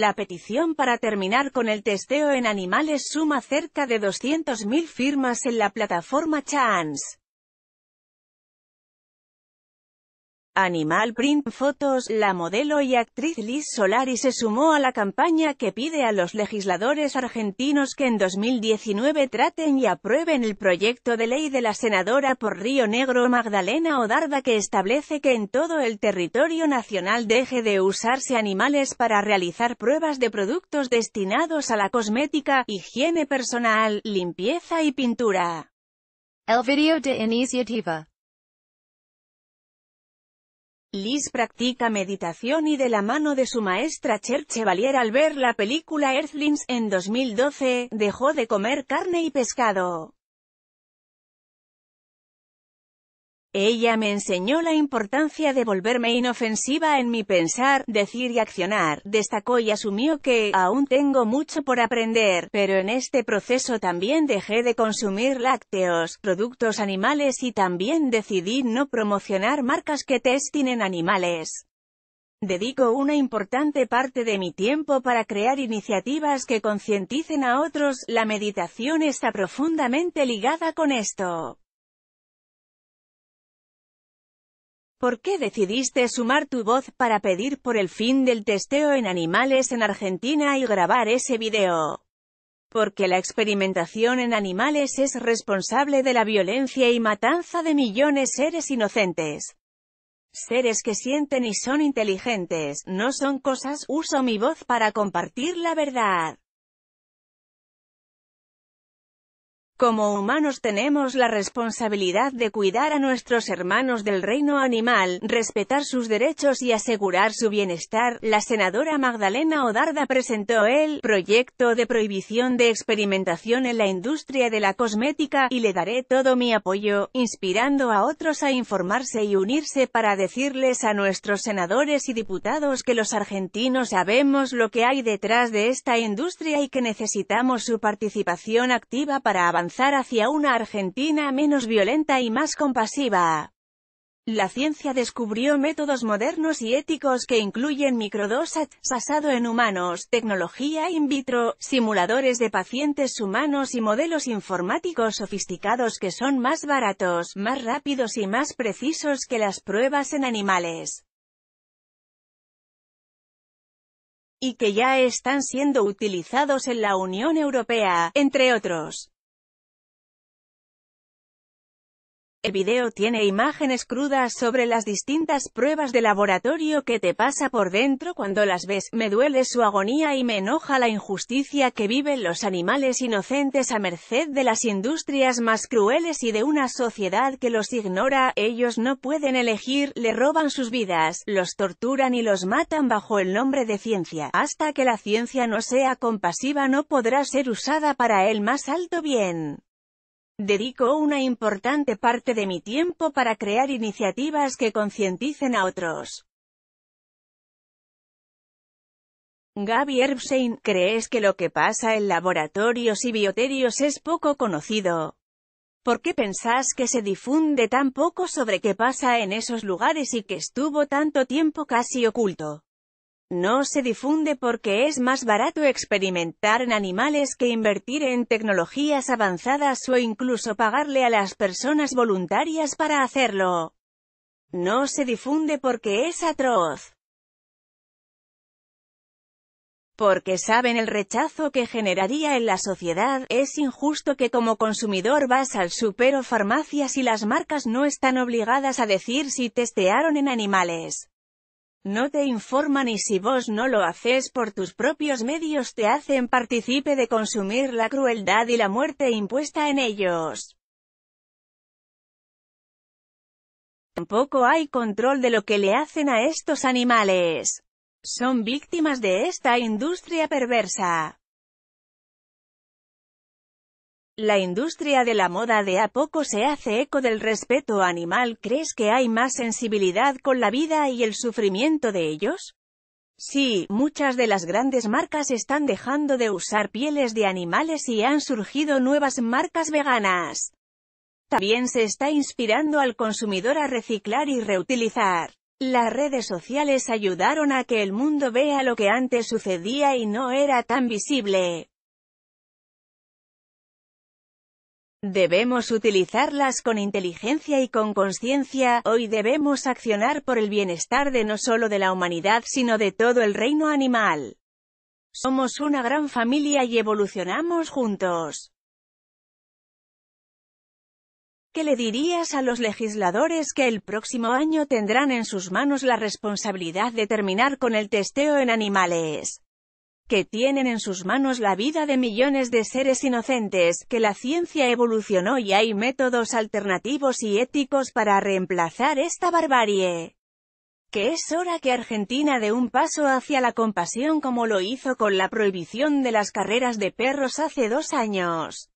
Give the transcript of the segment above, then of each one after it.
La petición para terminar con el testeo en animales suma cerca de 200.000 firmas en la plataforma Chance. Animal Print Fotos, la modelo y actriz Liz Solari se sumó a la campaña que pide a los legisladores argentinos que en 2019 traten y aprueben el proyecto de ley de la senadora por Río Negro Magdalena Odarda que establece que en todo el territorio nacional deje de usarse animales para realizar pruebas de productos destinados a la cosmética, higiene personal, limpieza y pintura. El video de iniciativa Liz practica meditación y de la mano de su maestra Cherchevalier al ver la película Earthlings en 2012, dejó de comer carne y pescado. Ella me enseñó la importancia de volverme inofensiva en mi pensar, decir y accionar, destacó y asumió que, aún tengo mucho por aprender, pero en este proceso también dejé de consumir lácteos, productos animales y también decidí no promocionar marcas que testinen animales. Dedico una importante parte de mi tiempo para crear iniciativas que concienticen a otros, la meditación está profundamente ligada con esto. ¿Por qué decidiste sumar tu voz para pedir por el fin del testeo en animales en Argentina y grabar ese video? Porque la experimentación en animales es responsable de la violencia y matanza de millones de seres inocentes. Seres que sienten y son inteligentes, no son cosas, uso mi voz para compartir la verdad. Como humanos tenemos la responsabilidad de cuidar a nuestros hermanos del reino animal, respetar sus derechos y asegurar su bienestar. La senadora Magdalena Odarda presentó el proyecto de prohibición de experimentación en la industria de la cosmética y le daré todo mi apoyo, inspirando a otros a informarse y unirse para decirles a nuestros senadores y diputados que los argentinos sabemos lo que hay detrás de esta industria y que necesitamos su participación activa para avanzar hacia una Argentina menos violenta y más compasiva. La ciencia descubrió métodos modernos y éticos que incluyen microdosat basado en humanos, tecnología in vitro, simuladores de pacientes humanos y modelos informáticos sofisticados que son más baratos, más rápidos y más precisos que las pruebas en animales. Y que ya están siendo utilizados en la Unión Europea, entre otros. El video tiene imágenes crudas sobre las distintas pruebas de laboratorio que te pasa por dentro cuando las ves. Me duele su agonía y me enoja la injusticia que viven los animales inocentes a merced de las industrias más crueles y de una sociedad que los ignora. Ellos no pueden elegir, le roban sus vidas, los torturan y los matan bajo el nombre de ciencia. Hasta que la ciencia no sea compasiva no podrá ser usada para el más alto bien. Dedico una importante parte de mi tiempo para crear iniciativas que concienticen a otros. Gaby Erbsein, ¿crees que lo que pasa en laboratorios y bioterios es poco conocido? ¿Por qué pensás que se difunde tan poco sobre qué pasa en esos lugares y que estuvo tanto tiempo casi oculto? No se difunde porque es más barato experimentar en animales que invertir en tecnologías avanzadas o incluso pagarle a las personas voluntarias para hacerlo. No se difunde porque es atroz. Porque saben el rechazo que generaría en la sociedad, es injusto que como consumidor vas al supero farmacias y las marcas no están obligadas a decir si testearon en animales. No te informan y si vos no lo haces por tus propios medios te hacen partícipe de consumir la crueldad y la muerte impuesta en ellos. Tampoco hay control de lo que le hacen a estos animales. Son víctimas de esta industria perversa. La industria de la moda de a poco se hace eco del respeto animal. ¿Crees que hay más sensibilidad con la vida y el sufrimiento de ellos? Sí, muchas de las grandes marcas están dejando de usar pieles de animales y han surgido nuevas marcas veganas. También se está inspirando al consumidor a reciclar y reutilizar. Las redes sociales ayudaron a que el mundo vea lo que antes sucedía y no era tan visible. Debemos utilizarlas con inteligencia y con conciencia, hoy debemos accionar por el bienestar de no solo de la humanidad sino de todo el reino animal. Somos una gran familia y evolucionamos juntos. ¿Qué le dirías a los legisladores que el próximo año tendrán en sus manos la responsabilidad de terminar con el testeo en animales? que tienen en sus manos la vida de millones de seres inocentes, que la ciencia evolucionó y hay métodos alternativos y éticos para reemplazar esta barbarie. Que es hora que Argentina dé un paso hacia la compasión como lo hizo con la prohibición de las carreras de perros hace dos años.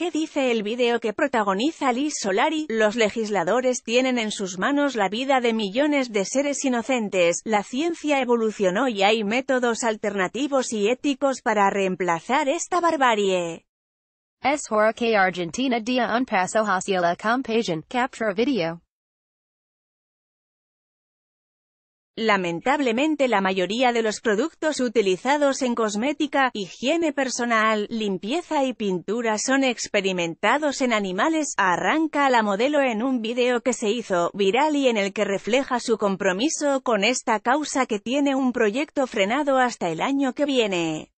¿Qué dice el video que protagoniza Liz Solari? Los legisladores tienen en sus manos la vida de millones de seres inocentes, la ciencia evolucionó y hay métodos alternativos y éticos para reemplazar esta barbarie. Es hora que Argentina un paso hacia la capture video. Lamentablemente la mayoría de los productos utilizados en cosmética, higiene personal, limpieza y pintura son experimentados en animales, arranca la modelo en un video que se hizo viral y en el que refleja su compromiso con esta causa que tiene un proyecto frenado hasta el año que viene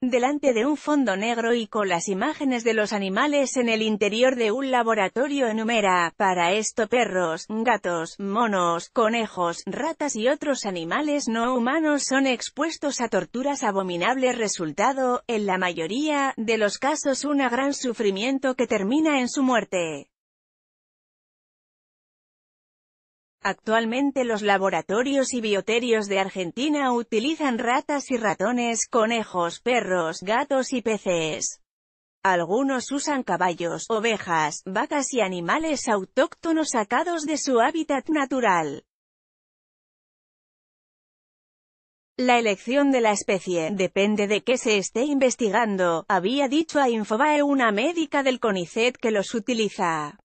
delante de un fondo negro y con las imágenes de los animales en el interior de un laboratorio enumera, para esto perros, gatos, monos, conejos, ratas y otros animales no humanos son expuestos a torturas abominables resultado, en la mayoría, de los casos una gran sufrimiento que termina en su muerte. Actualmente los laboratorios y bioterios de Argentina utilizan ratas y ratones, conejos, perros, gatos y peces. Algunos usan caballos, ovejas, vacas y animales autóctonos sacados de su hábitat natural. La elección de la especie depende de qué se esté investigando, había dicho a Infobae una médica del CONICET que los utiliza.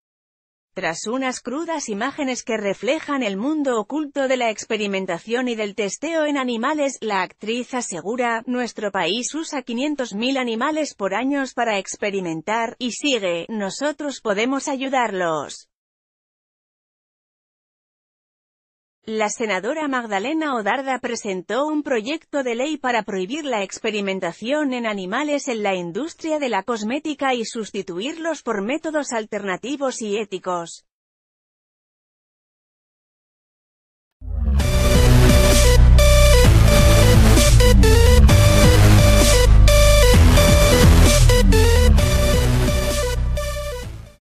Tras unas crudas imágenes que reflejan el mundo oculto de la experimentación y del testeo en animales, la actriz asegura, nuestro país usa 500.000 animales por años para experimentar, y sigue, nosotros podemos ayudarlos. La senadora Magdalena Odarda presentó un proyecto de ley para prohibir la experimentación en animales en la industria de la cosmética y sustituirlos por métodos alternativos y éticos.